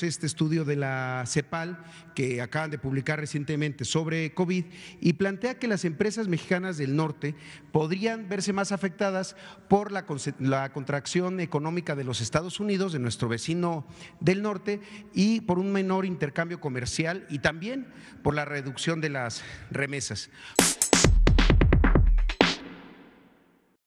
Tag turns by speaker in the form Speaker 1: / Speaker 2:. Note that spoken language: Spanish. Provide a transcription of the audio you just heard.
Speaker 1: este estudio de la CEPAL que acaban de publicar recientemente sobre COVID y plantea que las empresas mexicanas del norte podrían verse más afectadas por la, contracción económica de los Estados Unidos, de nuestro vecino del norte, y por un menor intercambio comercial y también por la reducción de las remesas.